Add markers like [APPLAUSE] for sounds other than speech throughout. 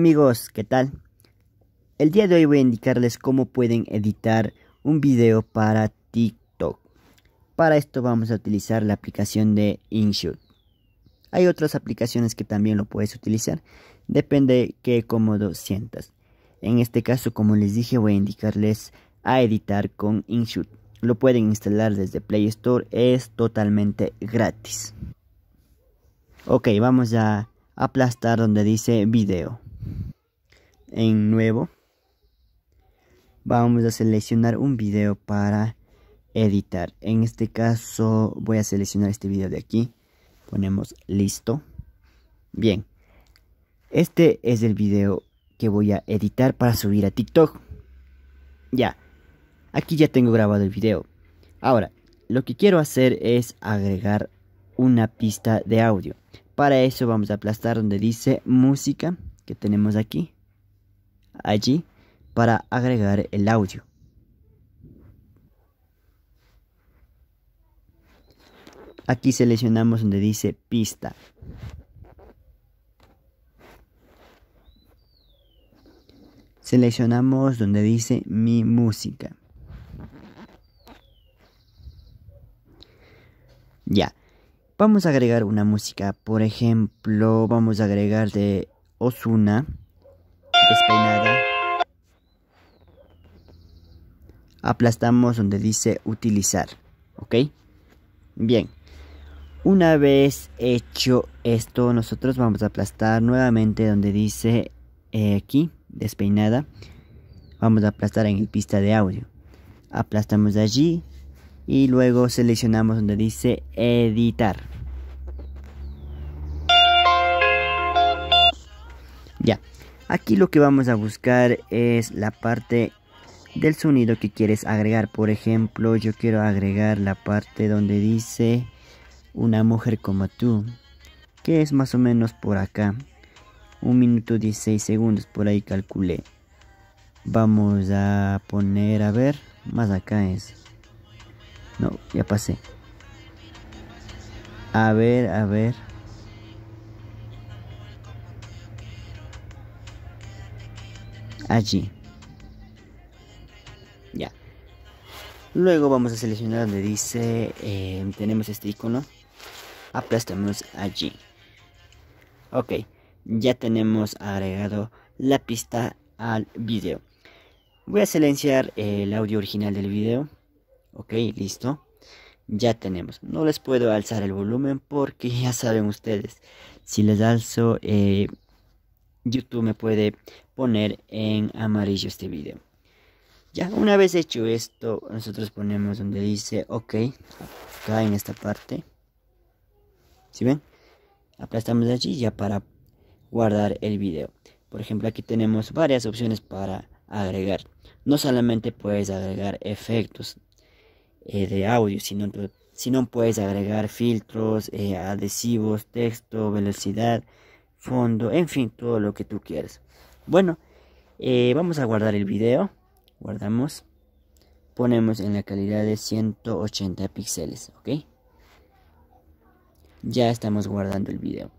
Amigos, ¿qué tal? El día de hoy voy a indicarles cómo pueden editar un video para TikTok. Para esto vamos a utilizar la aplicación de InShot. Hay otras aplicaciones que también lo puedes utilizar, depende qué cómodo sientas. En este caso, como les dije, voy a indicarles a editar con InShot. Lo pueden instalar desde Play Store, es totalmente gratis. Ok, vamos a aplastar donde dice video en nuevo vamos a seleccionar un video para editar en este caso voy a seleccionar este video de aquí ponemos listo bien este es el video que voy a editar para subir a tiktok ya aquí ya tengo grabado el video ahora lo que quiero hacer es agregar una pista de audio para eso vamos a aplastar donde dice música que tenemos aquí allí para agregar el audio. Aquí seleccionamos donde dice pista. Seleccionamos donde dice mi música. Ya. Vamos a agregar una música. Por ejemplo, vamos a agregar de Osuna despeinada. Aplastamos donde dice utilizar, ¿ok? Bien. Una vez hecho esto, nosotros vamos a aplastar nuevamente donde dice eh, aquí, despeinada. Vamos a aplastar en el pista de audio. Aplastamos allí y luego seleccionamos donde dice editar. Ya. Aquí lo que vamos a buscar es la parte del sonido que quieres agregar. Por ejemplo, yo quiero agregar la parte donde dice una mujer como tú, que es más o menos por acá. Un minuto 16 segundos, por ahí calculé. Vamos a poner, a ver, más acá es. No, ya pasé. A ver, a ver. allí. Ya. Luego vamos a seleccionar donde dice, eh, tenemos este icono. Aplastamos allí. Ok, ya tenemos agregado la pista al video. Voy a silenciar el audio original del video. Ok, listo. Ya tenemos. No les puedo alzar el volumen porque [LAUGHS] ya saben ustedes. Si les alzo, eh, YouTube me puede poner en amarillo este video. Ya una vez hecho esto, nosotros ponemos donde dice OK, acá en esta parte. ¿Sí ven? Aplastamos allí ya para guardar el video. Por ejemplo, aquí tenemos varias opciones para agregar. No solamente puedes agregar efectos eh, de audio, sino, sino, puedes agregar filtros, eh, adhesivos, texto, velocidad, fondo, en fin, todo lo que tú quieras. Bueno, eh, vamos a guardar el video. Guardamos. Ponemos en la calidad de 180 píxeles, ¿ok? Ya estamos guardando el video.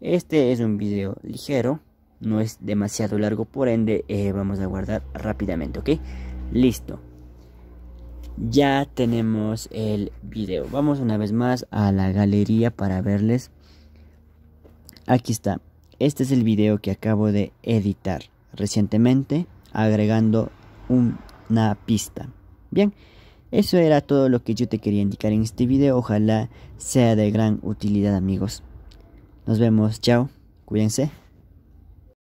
Este es un video ligero, no es demasiado largo, por ende eh, vamos a guardar rápidamente, ¿ok? Listo. Ya tenemos el video. Vamos una vez más a la galería para verles. Aquí está. Este es el video que acabo de editar recientemente agregando una pista. Bien, eso era todo lo que yo te quería indicar en este video. Ojalá sea de gran utilidad amigos. Nos vemos, chao, cuídense.